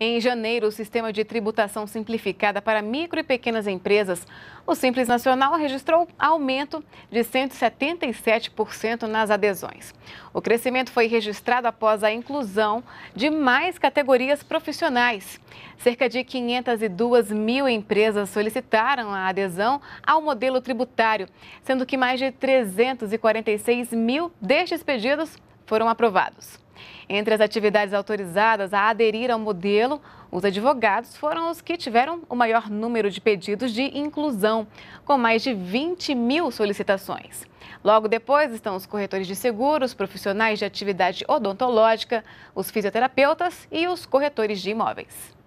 Em janeiro, o sistema de tributação simplificada para micro e pequenas empresas, o Simples Nacional registrou aumento de 177% nas adesões. O crescimento foi registrado após a inclusão de mais categorias profissionais. Cerca de 502 mil empresas solicitaram a adesão ao modelo tributário, sendo que mais de 346 mil destes pedidos foram aprovados. Entre as atividades autorizadas a aderir ao modelo, os advogados foram os que tiveram o maior número de pedidos de inclusão, com mais de 20 mil solicitações. Logo depois estão os corretores de seguros, profissionais de atividade odontológica, os fisioterapeutas e os corretores de imóveis.